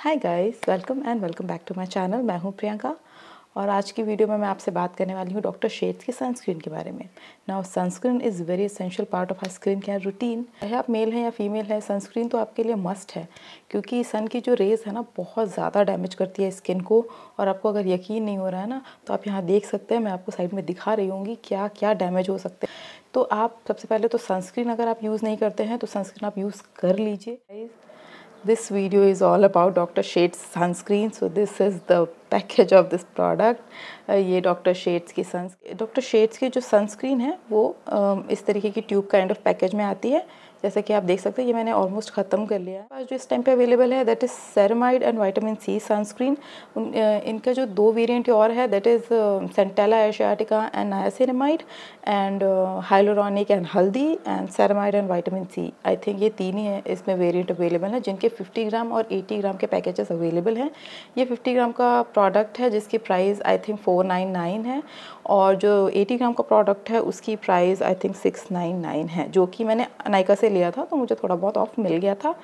Hi guys welcome and welcome back to my channel मैं हूं प्रियंका और आज की वीडियो में मैं आपसे बात करने वाली हूं डॉक्टर शेड्स की सनस्क्रीन के बारे में now sunscreen is very essential part of our screen care routine चाहे आप मेल हैं या फीमेल हैं सनस्क्रीन तो आपके लिए मस्ट है क्योंकि सन की जो रेज है ना बहुत ज़्यादा डैमेज करती है स्किन को और आपको अगर यकीन नहीं हो रहा है ना तो आप यहाँ देख सकते हैं मैं आपको साइड में दिखा रही हूँगी क्या क्या डैमेज हो सकते हैं तो आप सबसे पहले तो सनस्क्रीन अगर आप यूज़ नहीं करते हैं तो सनस्क्रीन आप यूज़ कर लीजिए this video is all about Dr. Shades sunscreen. So this is the package of this product ये डॉक्टर शेड्स की सन्स डॉक्टर शेड्स की जो सनस्क्रीन है वो um, इस तरीके की ट्यूब काइंड ऑफ पैकेज में आती है जैसे कि आप देख सकते हैं ये मैंने ऑलमोस्ट ख़त्म कर लिया है जो इस टाइम पे अवेलेबल है that is ceramide and vitamin C sunscreen इनका जो दो वेरिएंट और है that is centella asiatica and niacinamide and hyaluronic and haldi and ceramide and vitamin C I think ये तीन ही है इसमें वेरियंट अवेलेबल हैं जिनके फिफ्टी ग्राम और एटी ग्राम के पैकेजेस अवेलेबल हैं ये फिफ्टी ग्राम का प्रोडक्ट है जिसकी price I think four nine nine है और जो एटी ग्राम का प्रोडक्ट है उसकी price I think six nine nine है जो कि मैंने नायका से से लिया था तो मुझे थोड़ा बहुत ऑफ मिल गया था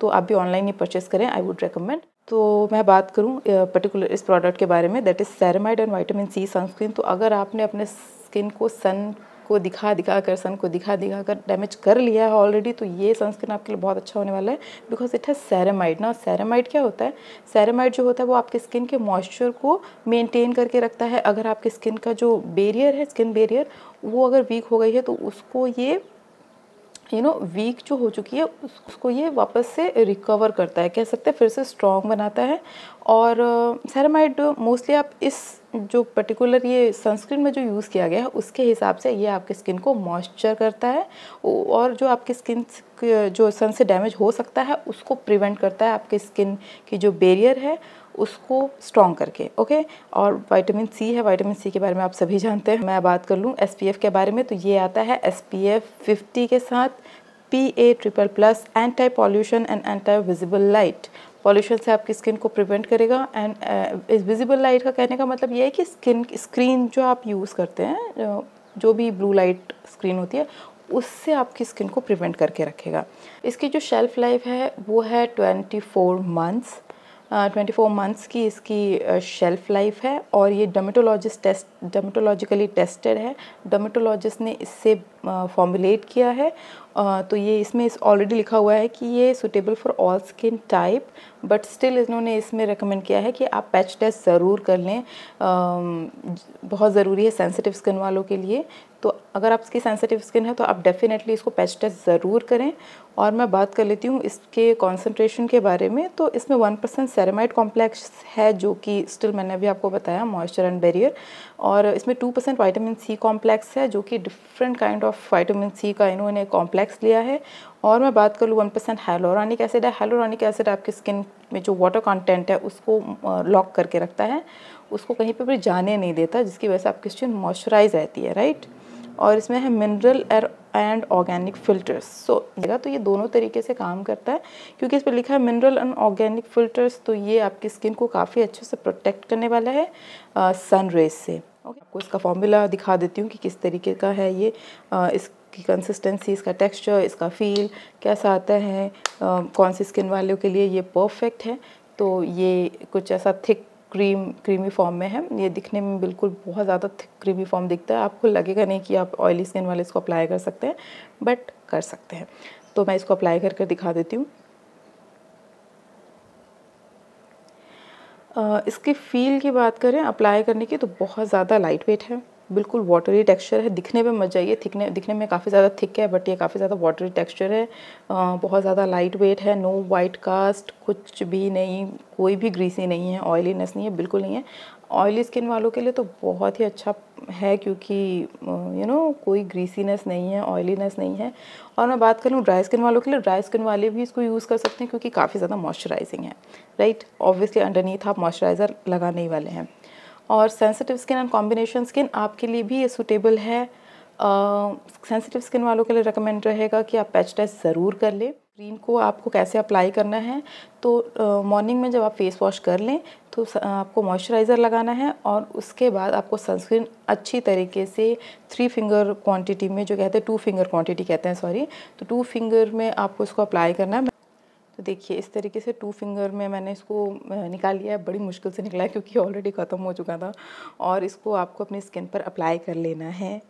तो आप भी ऑनलाइन ही परचेस करें आई वुड रिकमेंड तो मैं बात करूँ पर्टिकुलर इस प्रोडक्ट के बारे में that is ceramide and vitamin C sunscreen तो अगर आपने अपने स्किन को सन को दिखा दिखा कर सन को दिखा दिखा कर डैमेज कर लिया है ऑलरेडी तो ये सनस्क्रीन आपके लिए बहुत अच्छा होने वाला है बिकॉज इट है सैरामाइड ना सैरामाइड क्या होता है सैरामाइड जो होता है वो आपके स्किन के मॉइस्चर को मेनटेन करके रखता है अगर आपके स्किन का जो बेरियर है स्किन बेरियर वो अगर वीक हो गई है तो उसको ये यू नो वीक जो हो चुकी है उसको ये वापस से रिकवर करता है कह सकते हैं फिर से स्ट्रॉन्ग बनाता है और सेरामाइड uh, मोस्टली आप इस जो पर्टिकुलर ये सनस्क्रीन में जो यूज़ किया गया है उसके हिसाब से ये आपकी स्किन को मॉइस्चर करता है और जो आपकी स्किन जो सन से डैमेज हो सकता है उसको प्रिवेंट करता है आपकी स्किन की जो बेरियर है उसको स्ट्रॉन्ग करके ओके और वाइटामिन सी है वाइटामिन सी के बारे में आप सभी जानते हैं मैं बात कर लूँ एस के बारे में तो ये आता है एस पी के साथ P A triple plus anti pollution and anti visible light pollution से आपकी स्किन को प्रिवेंट करेगा एंड uh, इस विजिबल लाइट का कहने का मतलब ये है कि स्किन स्क्रीन जो आप यूज़ करते हैं uh, जो भी ब्लू लाइट स्क्रीन होती है उससे आपकी स्किन को प्रिवेंट करके रखेगा इसकी जो शेल्फ़ लाइफ है वो है 24 मंथ्स ट्वेंटी फोर मंथ्स की इसकी शेल्फ लाइफ है और ये डर्मेटोलॉजिस्ट टेस्ट डर्मेटोलॉजिकली टेस्टेड है डर्मेटोलॉजिस्ट ने इससे फॉर्मुलेट किया है तो ये इसमें इस ऑलरेडी लिखा हुआ है कि ये suitable for all skin type but still इन्होंने इसमें रिकमेंड किया है कि आप पैच टेस्ट ज़रूर कर लें बहुत ज़रूरी है सेंसिटिव स्किन वालों के लिए तो अगर आपकी सेंसिटिव स्किन है तो आप डेफ़िनेटली इसको पैच टेस्ट ज़रूर करें और मैं बात कर लेती हूँ इसके कॉन्सेंट्रेशन के बारे में तो इसमें वन परसेंट सेरेमाइड कॉम्प्लेक्स है जो कि स्टिल मैंने अभी आपको बताया मॉइस्चर एंड बैरियर और इसमें two percent vitamin C complex है जो कि different kind of vitamin C का इन्होंने कॉम्प्लेक्स लिया है और मैं बात कर लूँ वन परसेंट हाइलोरानिक एसिड है हाइलोरानिक एसिड आपकी स्किन में जो वाटर कॉन्टेंट है उसको लॉक करके रखता है उसको कहीं पर भी जाने नहीं देता जिसकी वजह से आपकी स्किन मॉइस्चराइज रहती है राइट right? और इसमें है mineral and organic filters so तो ये दोनों तरीके से काम करता है क्योंकि इस पर लिखा है मिनरल एंड ऑर्गेनिक फिल्टर्स तो ये आपकी स्किन को काफ़ी अच्छे से प्रोटेक्ट करने वाला है सन रेज से ओके आपको इसका फॉर्मूला दिखा देती हूँ कि किस तरीके का है ये आ, इसकी कंसिस्टेंसी इसका टेक्सचर इसका फील कैसा आता है आ, कौन सी स्किन वालों के लिए ये परफेक्ट है तो ये कुछ ऐसा थिक क्रीम क्रीमी फॉर्म में है ये दिखने में बिल्कुल बहुत ज़्यादा थिक क्रीमी फॉर्म दिखता है आपको लगेगा नहीं कि आप ऑयली स्किन वाले इसको अप्लाई कर सकते हैं बट कर सकते हैं तो मैं इसको अप्लाई करके दिखा देती हूँ इसकी फील की बात करें अप्लाई करने की तो बहुत ज़्यादा लाइट वेट है बिल्कुल वाटरी टेक्सचर है दिखने में मत जाइए थिकने दिखने में काफ़ी ज़्यादा थिक है बट ये काफ़ी ज़्यादा वाटरी टेक्सचर है आ, बहुत ज़्यादा लाइट वेट है नो वाइट कास्ट कुछ भी नहीं कोई भी ग्रीसी नहीं है ऑयलीनेस नहीं है बिल्कुल नहीं है ऑयली स्किन वालों के लिए तो बहुत ही अच्छा है क्योंकि यू नो कोई ग्रीसीनेस नहीं है ऑयलीनेस नहीं है और मैं बात करूँ ड्राई स्किन वालों के लिए ड्राई स्किन वाले भी इसको यूज़ कर सकते हैं क्योंकि काफ़ी ज़्यादा मॉइस्चराइजिंग है राइट ऑब्वियसली अंडरनीथ आप मॉइस्चराइज़र लगाने ही वाले हैं और sensitive skin and combination skin आपके लिए भी ये सूटेबल है सेंसिटिव uh, स्किन वालों के लिए रिकमेंड रहेगा कि आप पैच टेस्ट ज़रूर कर लें क्रीम को आपको कैसे अप्लाई करना है तो मॉर्निंग uh, में जब आप फेस वॉश कर लें तो uh, आपको मॉइस्चराइज़र लगाना है और उसके बाद आपको सनस्क्रीन अच्छी तरीके से थ्री फिंगर क्वांटिटी में जो कहते हैं टू फिंगर क्वांटिटी कहते हैं सॉरी तो टू फिंगर में आपको उसको अप्लाई करना है तो देखिए इस तरीके से टू फिंगर में मैंने इसको निकाल लिया है बड़ी मुश्किल से निकला है क्योंकि ऑलरेडी ख़त्म हो चुका था और इसको आपको अपनी स्किन पर अप्लाई कर लेना है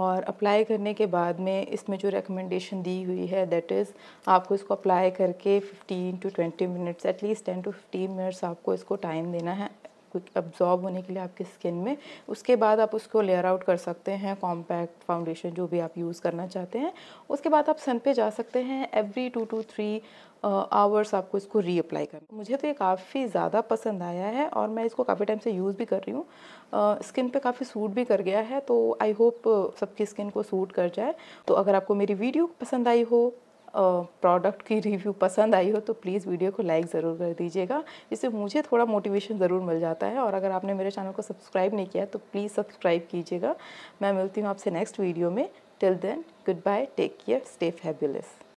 और अप्लाई करने के बाद में इसमें जो रिकमेंडेशन दी हुई है दैट इज़ आपको इसको अप्लाई करके 15 to 20 minutes at least 10 to 15 minutes आपको इसको टाइम देना है क्विक अब्जॉर्ब होने के लिए आपकी स्किन में उसके बाद आप उसको लेयर आउट कर सकते हैं कॉम्पैक्ट फाउंडेशन जो भी आप यूज़ करना चाहते हैं उसके बाद आप सन पे जा सकते हैं every two to three hours आपको इसको रीअप्लाई करना मुझे तो ये काफ़ी ज़्यादा पसंद आया है और मैं इसको काफ़ी टाइम से यूज़ भी कर रही हूँ स्किन पे काफ़ी सूट भी कर गया है तो आई होप सबकी स्किन को सूट कर जाए तो अगर आपको मेरी वीडियो पसंद आई हो प्रोडक्ट की रिव्यू पसंद आई हो तो प्लीज़ वीडियो को लाइक ज़रूर कर दीजिएगा इससे मुझे थोड़ा मोटिवेशन ज़रूर मिल जाता है और अगर आपने मेरे चैनल को सब्सक्राइब नहीं किया तो प्लीज़ सब्सक्राइब कीजिएगा मैं मिलती हूँ आपसे नेक्स्ट वीडियो में till then goodbye take care stay fabulous